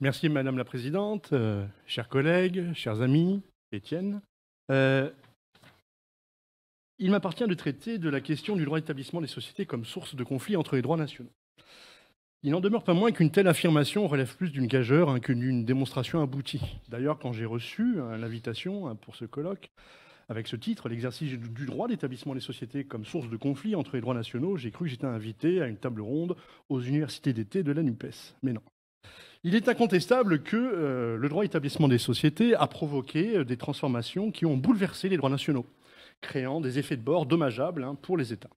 Merci Madame la Présidente, euh, chers collègues, chers amis, Étienne. Euh, il m'appartient de traiter de la question du droit d'établissement des sociétés comme source de conflit entre les droits nationaux. Il n'en demeure pas moins qu'une telle affirmation relève plus d'une gageure hein, que d'une démonstration aboutie. D'ailleurs, quand j'ai reçu hein, l'invitation hein, pour ce colloque, avec ce titre, l'exercice du droit d'établissement des sociétés comme source de conflit entre les droits nationaux, j'ai cru que j'étais invité à une table ronde aux universités d'été de la NUPES. Mais non. Il est incontestable que euh, le droit établissement des sociétés a provoqué euh, des transformations qui ont bouleversé les droits nationaux, créant des effets de bord dommageables hein, pour les États.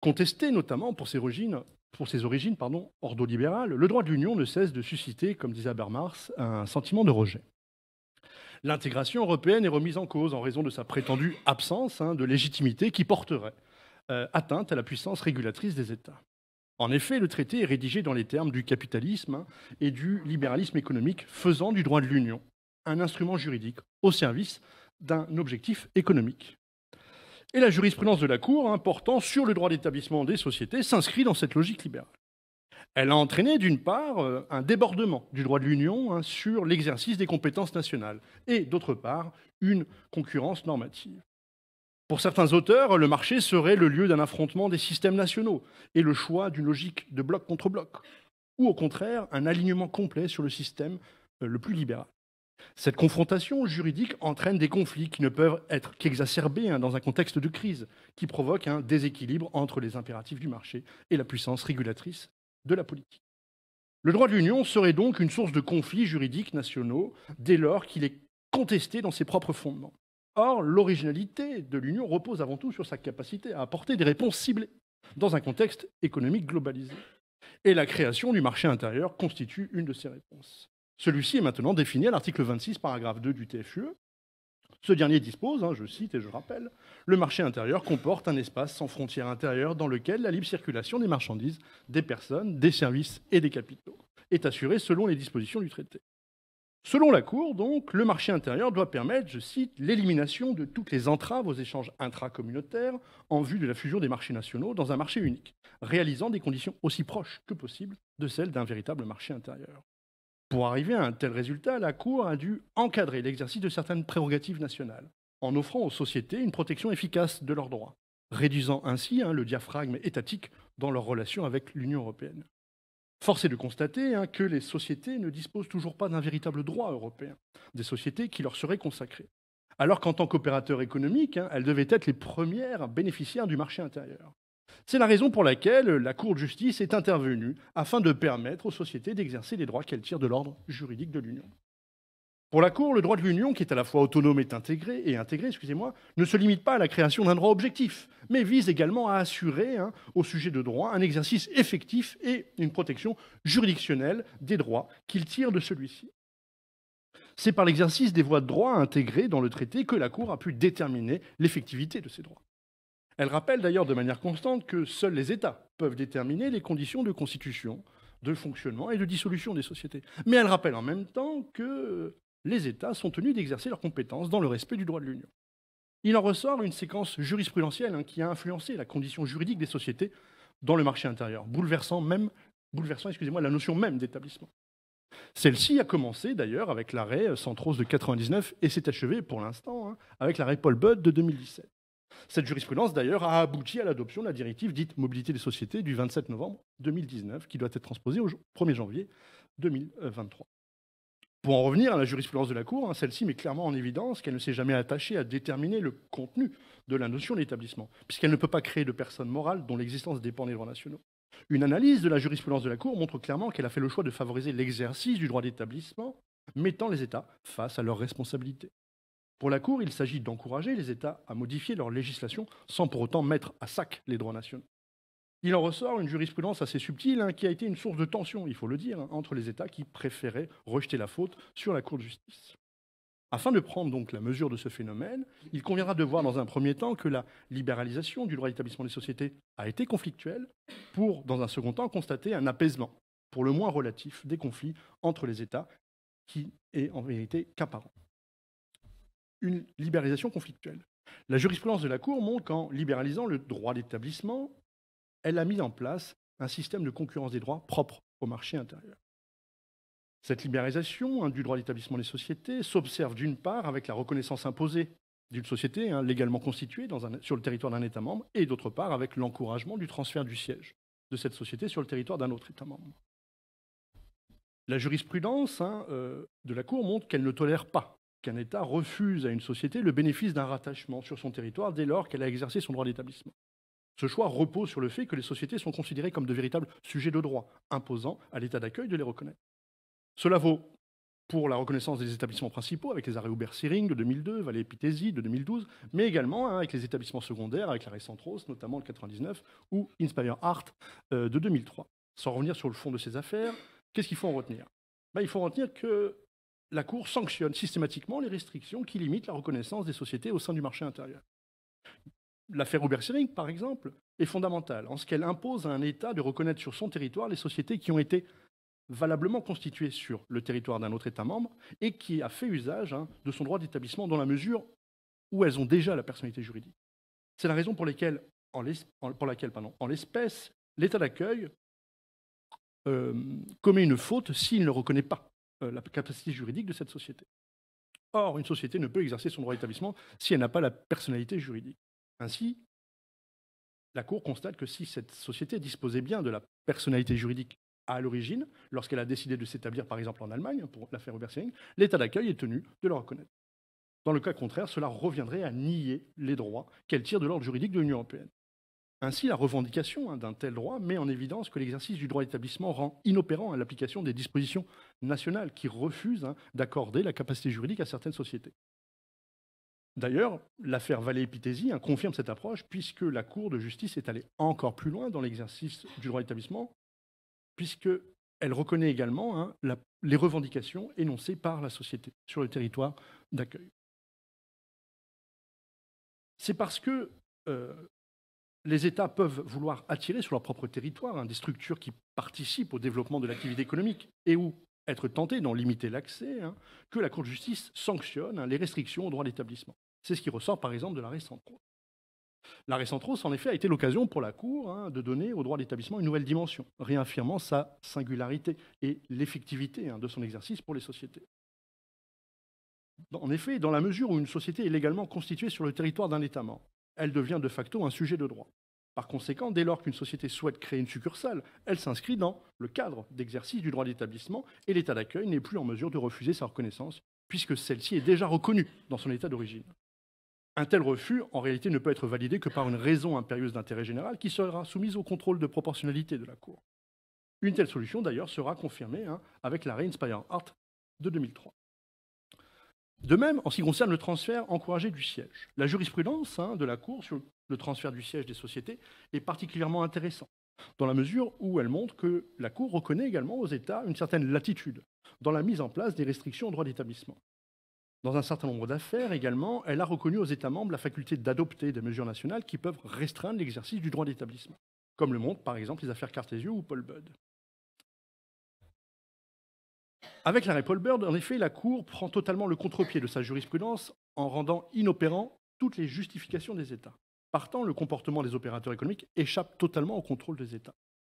Contesté notamment pour ses origines, pour ses origines pardon, ordolibérales, le droit de l'Union ne cesse de susciter, comme disait Habermas, un sentiment de rejet. L'intégration européenne est remise en cause en raison de sa prétendue absence hein, de légitimité qui porterait euh, atteinte à la puissance régulatrice des États. En effet, le traité est rédigé dans les termes du capitalisme et du libéralisme économique, faisant du droit de l'Union un instrument juridique au service d'un objectif économique. Et la jurisprudence de la Cour, important hein, sur le droit d'établissement des sociétés, s'inscrit dans cette logique libérale. Elle a entraîné, d'une part, euh, un débordement du droit de l'Union hein, sur l'exercice des compétences nationales, et, d'autre part, une concurrence normative. Pour certains auteurs, le marché serait le lieu d'un affrontement des systèmes nationaux et le choix d'une logique de bloc contre bloc, ou au contraire un alignement complet sur le système euh, le plus libéral. Cette confrontation juridique entraîne des conflits qui ne peuvent être qu'exacerbés hein, dans un contexte de crise, qui provoque un déséquilibre entre les impératifs du marché et la puissance régulatrice de la politique. Le droit de l'Union serait donc une source de conflits juridiques nationaux dès lors qu'il est contesté dans ses propres fondements l'originalité de l'Union repose avant tout sur sa capacité à apporter des réponses ciblées dans un contexte économique globalisé. Et la création du marché intérieur constitue une de ces réponses. Celui-ci est maintenant défini à l'article 26, paragraphe 2 du TFUE. Ce dernier dispose, hein, je cite et je rappelle, le marché intérieur comporte un espace sans frontières intérieures dans lequel la libre circulation des marchandises, des personnes, des services et des capitaux est assurée selon les dispositions du traité. Selon la Cour, donc, le marché intérieur doit permettre, je cite, l'élimination de toutes les entraves aux échanges intracommunautaires en vue de la fusion des marchés nationaux dans un marché unique, réalisant des conditions aussi proches que possible de celles d'un véritable marché intérieur. Pour arriver à un tel résultat, la Cour a dû encadrer l'exercice de certaines prérogatives nationales, en offrant aux sociétés une protection efficace de leurs droits, réduisant ainsi hein, le diaphragme étatique dans leurs relations avec l'Union européenne. Force est de constater hein, que les sociétés ne disposent toujours pas d'un véritable droit européen des sociétés qui leur seraient consacrées, alors qu'en tant qu'opérateurs économiques, hein, elles devaient être les premières bénéficiaires du marché intérieur. C'est la raison pour laquelle la Cour de justice est intervenue afin de permettre aux sociétés d'exercer les droits qu'elles tirent de l'ordre juridique de l'Union. Pour la Cour, le droit de l'Union, qui est à la fois autonome et intégré, et intégré excusez-moi, ne se limite pas à la création d'un droit objectif, mais vise également à assurer hein, au sujet de droit un exercice effectif et une protection juridictionnelle des droits qu'il tire de celui-ci. C'est par l'exercice des voies de droit intégrées dans le traité que la Cour a pu déterminer l'effectivité de ces droits. Elle rappelle d'ailleurs de manière constante que seuls les États peuvent déterminer les conditions de constitution, de fonctionnement et de dissolution des sociétés. Mais elle rappelle en même temps que les États sont tenus d'exercer leurs compétences dans le respect du droit de l'Union. Il en ressort une séquence jurisprudentielle hein, qui a influencé la condition juridique des sociétés dans le marché intérieur, bouleversant, même, moi la notion même d'établissement. Celle-ci a commencé d'ailleurs avec l'arrêt Centros euh, de 1999 et s'est achevée pour l'instant hein, avec l'arrêt Paul Budd de 2017. Cette jurisprudence d'ailleurs a abouti à l'adoption de la directive dite mobilité des sociétés du 27 novembre 2019 qui doit être transposée au 1er janvier 2023. Pour en revenir à la jurisprudence de la Cour, hein, celle-ci met clairement en évidence qu'elle ne s'est jamais attachée à déterminer le contenu de la notion d'établissement, puisqu'elle ne peut pas créer de personne morale dont l'existence dépend des droits nationaux. Une analyse de la jurisprudence de la Cour montre clairement qu'elle a fait le choix de favoriser l'exercice du droit d'établissement, mettant les États face à leurs responsabilités. Pour la Cour, il s'agit d'encourager les États à modifier leur législation sans pour autant mettre à sac les droits nationaux. Il en ressort une jurisprudence assez subtile hein, qui a été une source de tension, il faut le dire, hein, entre les États qui préféraient rejeter la faute sur la Cour de justice. Afin de prendre donc la mesure de ce phénomène, il conviendra de voir dans un premier temps que la libéralisation du droit d'établissement des sociétés a été conflictuelle, pour, dans un second temps, constater un apaisement, pour le moins relatif, des conflits entre les États, qui est en vérité qu'apparent. Une libéralisation conflictuelle. La jurisprudence de la Cour montre qu'en libéralisant le droit d'établissement, elle a mis en place un système de concurrence des droits propre au marché intérieur. Cette libéralisation hein, du droit d'établissement des sociétés s'observe d'une part avec la reconnaissance imposée d'une société hein, légalement constituée sur le territoire d'un État membre et d'autre part avec l'encouragement du transfert du siège de cette société sur le territoire d'un autre État membre. La jurisprudence hein, euh, de la Cour montre qu'elle ne tolère pas qu'un État refuse à une société le bénéfice d'un rattachement sur son territoire dès lors qu'elle a exercé son droit d'établissement. Ce choix repose sur le fait que les sociétés sont considérées comme de véritables sujets de droit, imposant à l'État d'accueil de les reconnaître. Cela vaut pour la reconnaissance des établissements principaux avec les arrêts Uber-Searing de 2002, Valais-Pitési de 2012, mais également hein, avec les établissements secondaires, avec l'arrêt Centros, notamment le 99, ou Inspire Art euh, de 2003. Sans revenir sur le fond de ces affaires, qu'est-ce qu'il faut en retenir ben, Il faut en retenir que la Cour sanctionne systématiquement les restrictions qui limitent la reconnaissance des sociétés au sein du marché intérieur. L'affaire Uber-Sering, par exemple, est fondamentale en ce qu'elle impose à un État de reconnaître sur son territoire les sociétés qui ont été valablement constituées sur le territoire d'un autre État membre et qui a fait usage hein, de son droit d'établissement dans la mesure où elles ont déjà la personnalité juridique. C'est la raison pour, laquelle, en l'espèce, l'État d'accueil euh, commet une faute s'il ne reconnaît pas euh, la capacité juridique de cette société. Or, une société ne peut exercer son droit d'établissement si elle n'a pas la personnalité juridique. Ainsi, la Cour constate que si cette société disposait bien de la personnalité juridique à l'origine, lorsqu'elle a décidé de s'établir par exemple en Allemagne pour l'affaire Obersiering, l'État d'accueil est tenu de le reconnaître. Dans le cas contraire, cela reviendrait à nier les droits qu'elle tire de l'ordre juridique de l'Union européenne. Ainsi, la revendication hein, d'un tel droit met en évidence que l'exercice du droit d'établissement rend inopérant hein, l'application des dispositions nationales qui refusent hein, d'accorder la capacité juridique à certaines sociétés. D'ailleurs, l'affaire Vallée-Épithésie hein, confirme cette approche, puisque la Cour de justice est allée encore plus loin dans l'exercice du droit d'établissement, puisqu'elle reconnaît également hein, les revendications énoncées par la société sur le territoire d'accueil. C'est parce que euh, les États peuvent vouloir attirer sur leur propre territoire hein, des structures qui participent au développement de l'activité économique et où être tenté d'en limiter l'accès, hein, que la Cour de justice sanctionne hein, les restrictions au droit d'établissement. C'est ce qui ressort par exemple de l'arrêt La L'arrêt Santros, en effet, a été l'occasion pour la Cour hein, de donner au droit d'établissement une nouvelle dimension, réaffirmant sa singularité et l'effectivité de son exercice pour les sociétés. En effet, dans la mesure où une société est légalement constituée sur le territoire d'un État membre, elle devient de facto un sujet de droit. Par conséquent, dès lors qu'une société souhaite créer une succursale, elle s'inscrit dans le cadre d'exercice du droit d'établissement et l'État d'accueil n'est plus en mesure de refuser sa reconnaissance puisque celle-ci est déjà reconnue dans son État d'origine. Un tel refus, en réalité, ne peut être validé que par une raison impérieuse d'intérêt général qui sera soumise au contrôle de proportionnalité de la Cour. Une telle solution, d'ailleurs, sera confirmée hein, avec l'arrêt Inspire Art de 2003. De même, en ce qui concerne le transfert encouragé du siège, la jurisprudence hein, de la Cour sur le transfert du siège des sociétés est particulièrement intéressante, dans la mesure où elle montre que la Cour reconnaît également aux États une certaine latitude dans la mise en place des restrictions au droit d'établissement. Dans un certain nombre d'affaires également, elle a reconnu aux États membres la faculté d'adopter des mesures nationales qui peuvent restreindre l'exercice du droit d'établissement, comme le montrent par exemple les affaires cartesia ou Paul Budd. Avec l'arrêt Paul Bird, en effet, la Cour prend totalement le contre-pied de sa jurisprudence en rendant inopérant toutes les justifications des États. Partant, le comportement des opérateurs économiques échappe totalement au contrôle des États.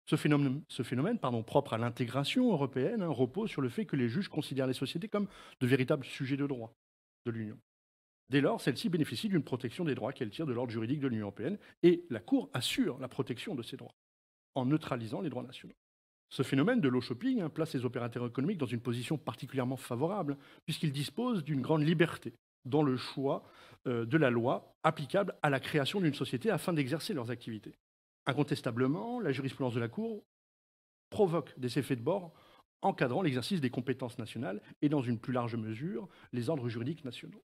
Ce phénomène, propre à l'intégration européenne hein, repose sur le fait que les juges considèrent les sociétés comme de véritables sujets de droit de l'Union. Dès lors, celle ci bénéficie d'une protection des droits qu'elle tire de l'ordre juridique de l'Union européenne et la Cour assure la protection de ces droits en neutralisant les droits nationaux. Ce phénomène de low shopping hein, place les opérateurs économiques dans une position particulièrement favorable, puisqu'ils disposent d'une grande liberté dans le choix euh, de la loi applicable à la création d'une société afin d'exercer leurs activités. Incontestablement, la jurisprudence de la Cour provoque des effets de bord encadrant l'exercice des compétences nationales et, dans une plus large mesure, les ordres juridiques nationaux.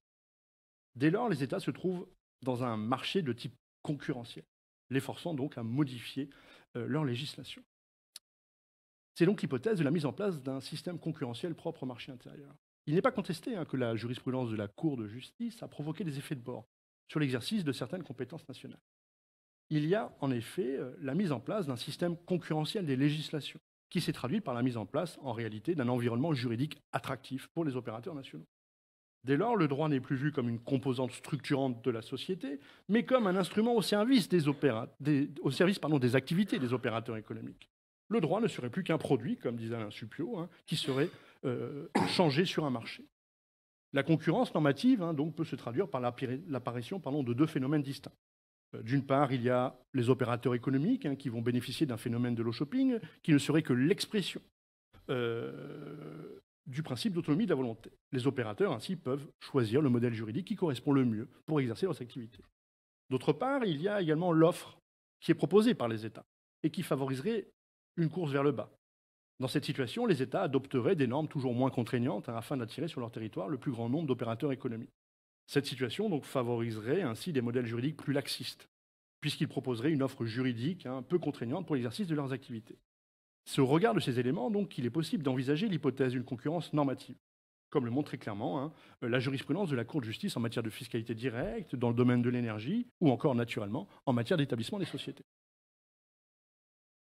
Dès lors, les États se trouvent dans un marché de type concurrentiel, les forçant donc à modifier euh, leur législation. C'est donc l'hypothèse de la mise en place d'un système concurrentiel propre au marché intérieur. Il n'est pas contesté hein, que la jurisprudence de la Cour de justice a provoqué des effets de bord sur l'exercice de certaines compétences nationales. Il y a en effet euh, la mise en place d'un système concurrentiel des législations, qui s'est traduit par la mise en place, en réalité, d'un environnement juridique attractif pour les opérateurs nationaux. Dès lors, le droit n'est plus vu comme une composante structurante de la société, mais comme un instrument au service des activités des opérateurs économiques le droit ne serait plus qu'un produit, comme disait Alain Suppiot, hein, qui serait euh, changé sur un marché. La concurrence normative hein, donc, peut se traduire par l'apparition de deux phénomènes distincts. Euh, d'une part, il y a les opérateurs économiques hein, qui vont bénéficier d'un phénomène de low shopping qui ne serait que l'expression euh, du principe d'autonomie de la volonté. Les opérateurs ainsi peuvent choisir le modèle juridique qui correspond le mieux pour exercer leurs activités. D'autre part, il y a également l'offre qui est proposée par les États et qui favoriserait une course vers le bas. Dans cette situation, les États adopteraient des normes toujours moins contraignantes afin d'attirer sur leur territoire le plus grand nombre d'opérateurs économiques. Cette situation donc favoriserait ainsi des modèles juridiques plus laxistes, puisqu'ils proposeraient une offre juridique un hein, peu contraignante pour l'exercice de leurs activités. C'est au regard de ces éléments donc qu'il est possible d'envisager l'hypothèse d'une concurrence normative, comme le montre très clairement hein, la jurisprudence de la Cour de justice en matière de fiscalité directe, dans le domaine de l'énergie, ou encore naturellement en matière d'établissement des sociétés.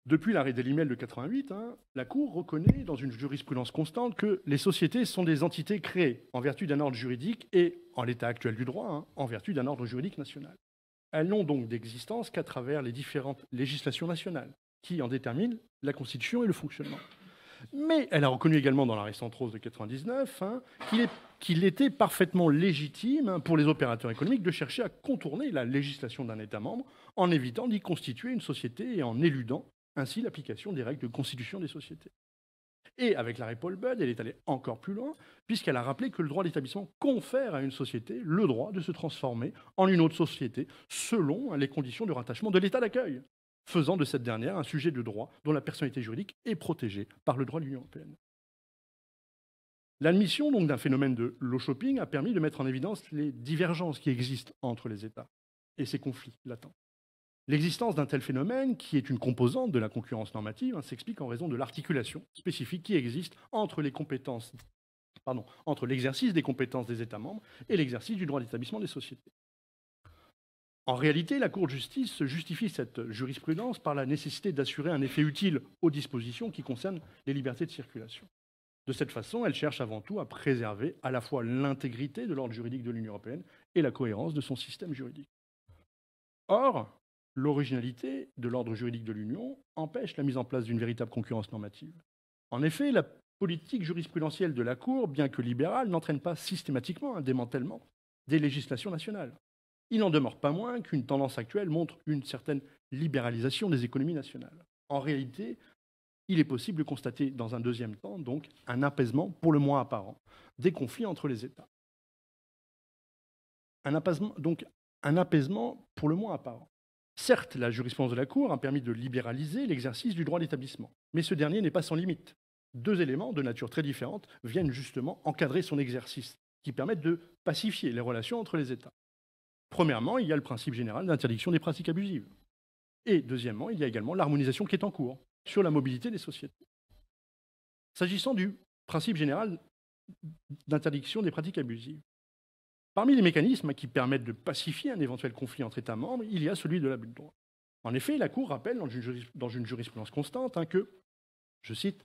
Depuis l'arrêt Delimel de 88, hein, la Cour reconnaît dans une jurisprudence constante que les sociétés sont des entités créées en vertu d'un ordre juridique et, en l'état actuel du droit, hein, en vertu d'un ordre juridique national. Elles n'ont donc d'existence qu'à travers les différentes législations nationales qui en déterminent la constitution et le fonctionnement. Mais elle a reconnu également dans l'arrêt rose de 99 hein, qu'il était parfaitement légitime pour les opérateurs économiques de chercher à contourner la législation d'un État membre en évitant d'y constituer une société et en éludant ainsi l'application des règles de constitution des sociétés. Et avec la Paul Budd, elle est allée encore plus loin, puisqu'elle a rappelé que le droit d'établissement confère à une société le droit de se transformer en une autre société selon les conditions de rattachement de l'État d'accueil, faisant de cette dernière un sujet de droit dont la personnalité juridique est protégée par le droit de l'Union européenne. L'admission donc d'un phénomène de low shopping a permis de mettre en évidence les divergences qui existent entre les États et ces conflits latents. L'existence d'un tel phénomène, qui est une composante de la concurrence normative, hein, s'explique en raison de l'articulation spécifique qui existe entre les compétences, pardon, entre l'exercice des compétences des États membres et l'exercice du droit d'établissement des sociétés. En réalité, la Cour de justice justifie cette jurisprudence par la nécessité d'assurer un effet utile aux dispositions qui concernent les libertés de circulation. De cette façon, elle cherche avant tout à préserver à la fois l'intégrité de l'ordre juridique de l'Union européenne et la cohérence de son système juridique. Or, l'originalité de l'ordre juridique de l'Union empêche la mise en place d'une véritable concurrence normative. En effet, la politique jurisprudentielle de la Cour, bien que libérale, n'entraîne pas systématiquement un hein, démantèlement des législations nationales. Il n'en demeure pas moins qu'une tendance actuelle montre une certaine libéralisation des économies nationales. En réalité, il est possible de constater dans un deuxième temps donc un apaisement, pour le moins apparent, des conflits entre les États. Un apaisement, donc un apaisement pour le moins apparent. Certes, la jurisprudence de la Cour a permis de libéraliser l'exercice du droit d'établissement, mais ce dernier n'est pas sans limite. Deux éléments de nature très différente viennent justement encadrer son exercice, qui permettent de pacifier les relations entre les États. Premièrement, il y a le principe général d'interdiction des pratiques abusives. Et deuxièmement, il y a également l'harmonisation qui est en cours sur la mobilité des sociétés. S'agissant du principe général d'interdiction des pratiques abusives, Parmi les mécanismes qui permettent de pacifier un éventuel conflit entre États membres, il y a celui de l'abus de droit. En effet, la Cour rappelle dans une jurisprudence constante hein, que, je cite,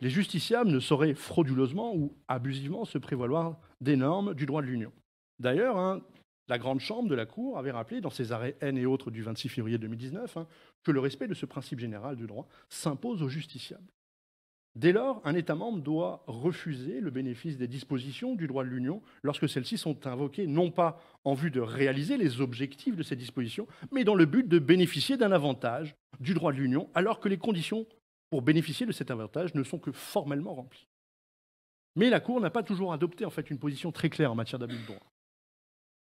les justiciables ne sauraient frauduleusement ou abusivement se prévaloir des normes du droit de l'Union. D'ailleurs, hein, la Grande Chambre de la Cour avait rappelé dans ses arrêts N et autres du 26 février 2019 hein, que le respect de ce principe général du droit s'impose aux justiciables. Dès lors, un État membre doit refuser le bénéfice des dispositions du droit de l'Union lorsque celles-ci sont invoquées non pas en vue de réaliser les objectifs de ces dispositions, mais dans le but de bénéficier d'un avantage du droit de l'Union alors que les conditions pour bénéficier de cet avantage ne sont que formellement remplies. Mais la Cour n'a pas toujours adopté en fait une position très claire en matière d'abus de droit.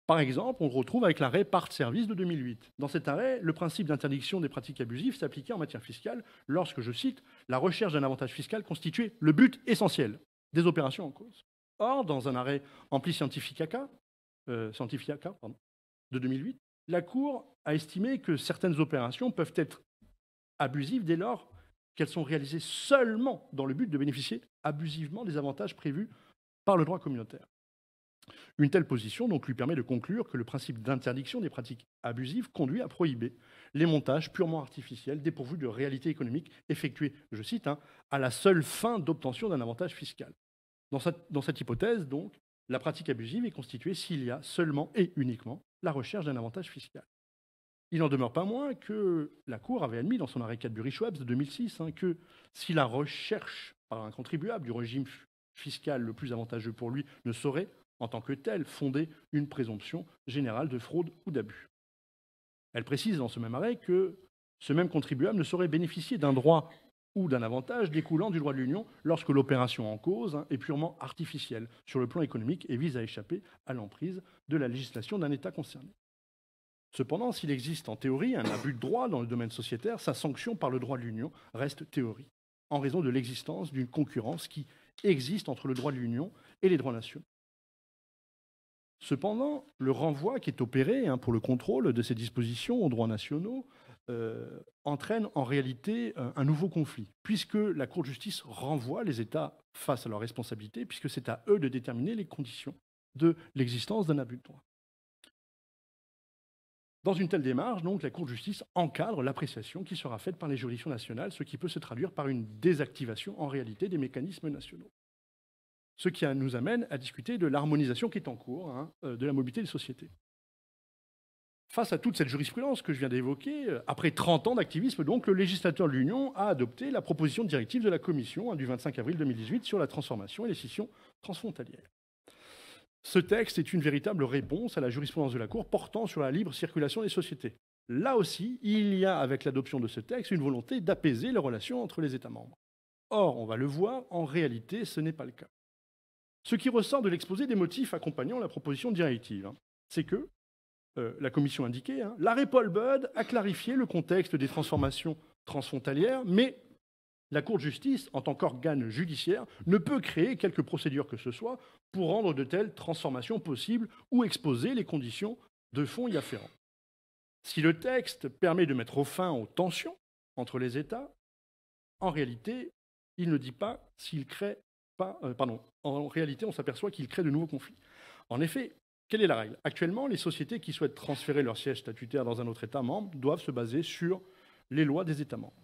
Par exemple, on le retrouve avec l'arrêt Part Service de 2008. Dans cet arrêt, le principe d'interdiction des pratiques abusives s'appliquait en matière fiscale lorsque, je cite, la recherche d'un avantage fiscal constituait le but essentiel des opérations en cause. Or, dans un arrêt ampli Scientificaca, euh, de 2008, la Cour a estimé que certaines opérations peuvent être abusives dès lors qu'elles sont réalisées seulement dans le but de bénéficier abusivement des avantages prévus par le droit communautaire. Une telle position donc, lui permet de conclure que le principe d'interdiction des pratiques abusives conduit à prohiber les montages purement artificiels dépourvus de réalité économique effectués, je cite, hein, à la seule fin d'obtention d'un avantage fiscal. Dans cette, hypothèse, donc, la pratique abusive est constituée s'il y a seulement et uniquement la recherche d'un avantage fiscal. Il en demeure pas moins que la Cour avait admis dans son arrêt Cadbury-Schwab de 2006 hein, que si la recherche par un contribuable du régime fiscal le plus avantageux pour lui ne saurait, en tant que telle, fonder une présomption générale de fraude ou d'abus. Elle précise dans ce même arrêt que ce même contribuable ne saurait bénéficier d'un droit ou d'un avantage découlant du droit de l'Union lorsque l'opération en cause hein, est purement artificielle sur le plan économique et vise à échapper à l'emprise de la législation d'un État concerné. Cependant, s'il existe en théorie un abus de droit dans le domaine sociétaire, sa sanction par le droit de l'Union reste théorie, en raison de l'existence d'une concurrence qui existe entre le droit de l'Union et les droits nationaux. Cependant, le renvoi qui est opéré hein, pour le contrôle de ces dispositions aux droits nationaux euh, entraîne en réalité euh, un, nouveau conflit, puisque la Cour de justice renvoie les États face à leurs responsabilités, puisque c'est à eux de déterminer les conditions de l'existence d'un abus de droit. Dans une telle démarche, donc, la Cour de justice encadre l'appréciation qui sera faite par les juridictions nationales, ce qui peut se traduire par une désactivation en réalité des mécanismes nationaux. Ce qui nous amène à discuter de l'harmonisation qui est en cours hein, euh, de la mobilité des sociétés. Face à toute cette jurisprudence que je viens d'évoquer, euh, après 30 ans d'activisme, donc, le législateur de l'Union a adopté la proposition de directive de la Commission hein, du 25 avril 2018 sur la transformation et les scissions transfrontalières. Ce texte est une véritable réponse à la jurisprudence de la Cour portant sur la libre circulation des sociétés. Là aussi, il y a, avec l'adoption de ce texte, une volonté d'apaiser les relations entre les États membres. Or, on va le voir, en réalité, ce n'est pas le cas. Ce qui ressort de l'exposé des motifs accompagnant la proposition directive, hein, c'est que, euh, la commission indiquait, indiqué hein, « l'arrêt Paul bud a clarifié le contexte des transformations transfrontalières, mais la Cour de justice, en tant qu'organe judiciaire, ne peut créer quelque procédure que ce soit pour rendre de telles transformations possibles ou exposer les conditions de fonds y afférents. Si le texte permet de mettre fin aux tensions entre les États, en réalité, il ne dit pas s'il crée euh, pardon, en réalité, on s'aperçoit qu'il crée de nouveaux conflits. En effet, quelle est la règle Actuellement, les sociétés qui souhaitent transférer leur siège statutaire dans un autre État membre doivent se baser sur les lois des États membres.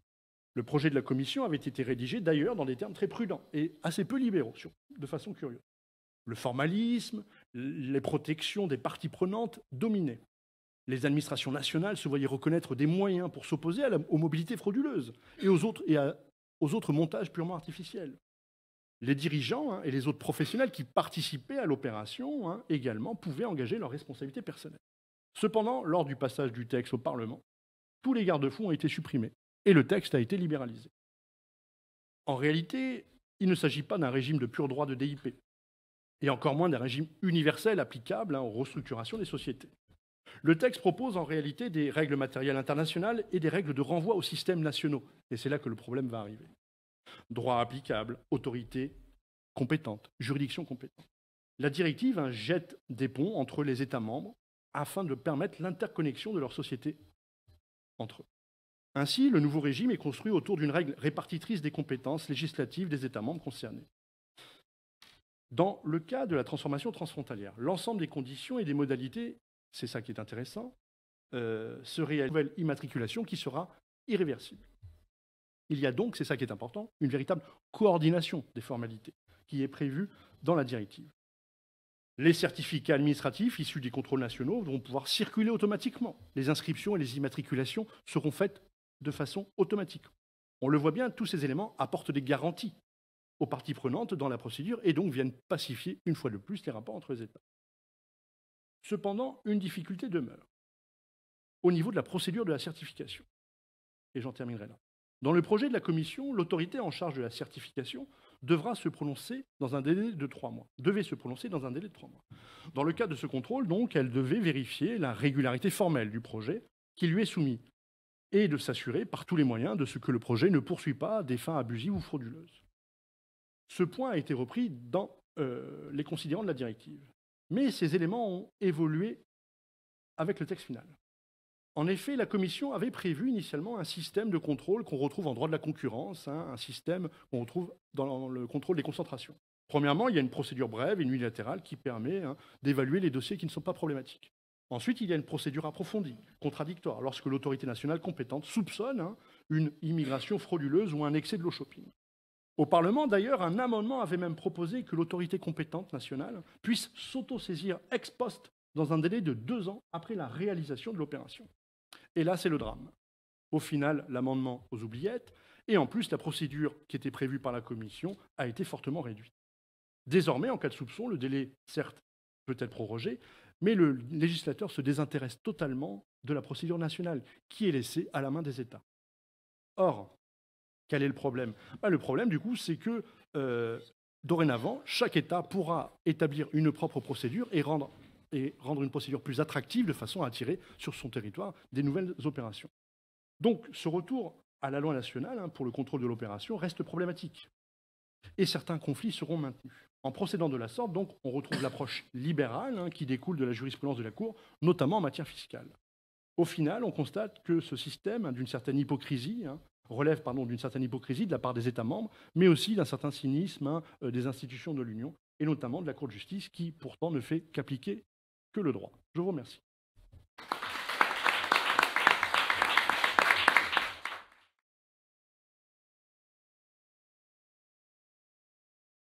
Le projet de la Commission avait été rédigé d'ailleurs dans des termes très prudents et assez peu libéraux, de façon curieuse. Le formalisme, les protections des parties prenantes dominaient. Les administrations nationales se voyaient reconnaître des moyens pour s'opposer aux mobilités frauduleuses et aux autres montages purement artificiels les dirigeants hein, et les autres professionnels qui participaient à l'opération hein, également pouvaient engager leurs responsabilités personnelles. Cependant, lors du passage du texte au Parlement, tous les garde-fous ont été supprimés et le texte a été libéralisé. En réalité, il ne s'agit pas d'un régime de pur droit de DIP, et encore moins d'un régime universel applicable hein, aux restructurations des sociétés. Le texte propose en réalité des règles matérielles internationales et des règles de renvoi aux systèmes nationaux, et c'est là que le problème va arriver. Droit applicable, autorité compétente, juridiction compétente. La directive hein, jette des ponts entre les États membres afin de permettre l'interconnexion de leurs sociétés entre eux. Ainsi, le nouveau régime est construit autour d'une règle répartitrice des compétences législatives des États membres concernés. Dans le cas de la transformation transfrontalière, l'ensemble des conditions et des modalités, c'est ça qui est intéressant, euh, se réalise une nouvelle immatriculation qui sera irréversible. Il y a donc, c'est ça qui est important, une véritable coordination des formalités qui est prévue dans la directive. Les certificats administratifs issus des contrôles nationaux vont pouvoir circuler automatiquement. Les inscriptions et les immatriculations seront faites de façon automatique. On le voit bien, tous ces éléments apportent des garanties aux parties prenantes dans la procédure et donc viennent pacifier une fois de plus les rapports entre les États. Cependant, une difficulté demeure au niveau de la procédure de la certification. Et j'en terminerai là. Dans le projet de la Commission, l'autorité en charge de la certification devra se prononcer dans un délai de trois mois, devait se prononcer dans un délai de trois mois. Dans le cadre de ce contrôle, donc, elle devait vérifier la régularité formelle du projet qui lui est soumis et de s'assurer par tous les moyens de ce que le projet ne poursuit pas des fins abusives ou frauduleuses. Ce point a été repris dans euh, les considérants de la directive. Mais ces éléments ont évolué avec le texte final. En effet, la Commission avait prévu initialement un système de contrôle qu'on retrouve en droit de la concurrence, hein, un système qu'on retrouve dans le contrôle des concentrations. Premièrement, il y a une procédure brève et unilatérale qui permet hein, d'évaluer les dossiers qui ne sont pas problématiques. Ensuite, il y a une procédure approfondie, contradictoire, lorsque l'autorité nationale compétente soupçonne hein, une immigration frauduleuse ou un excès de l'eau shopping. Au Parlement, d'ailleurs, un amendement avait même proposé que l'autorité compétente nationale puisse s'autosaisir ex post dans un délai de deux ans après la réalisation de l'opération. Et là, c'est le drame. Au final, l'amendement aux oubliettes, et en plus, la procédure qui était prévue par la Commission a été fortement réduite. Désormais, en cas de soupçon, le délai, certes, peut être prorogé, mais le législateur se désintéresse totalement de la procédure nationale, qui est laissée à la main des États. Or, quel est le problème bah, Le problème, du coup, c'est que euh, dorénavant, chaque État pourra établir une propre procédure et rendre et rendre une procédure plus attractive de façon à attirer sur son territoire des nouvelles opérations. Donc ce retour à la loi nationale hein, pour le contrôle de l'opération reste problématique. Et certains conflits seront maintenus. En procédant de la sorte, donc, on retrouve l'approche libérale hein, qui découle de la jurisprudence de la Cour, notamment en matière fiscale. Au final, on constate que ce système d'une certaine hypocrisie hein, relève d'une certaine hypocrisie de la part des États membres, mais aussi d'un certain cynisme euh, des institutions de l'Union, et notamment de la Cour de justice, qui pourtant ne fait qu'appliquer que le droit. Je vous remercie.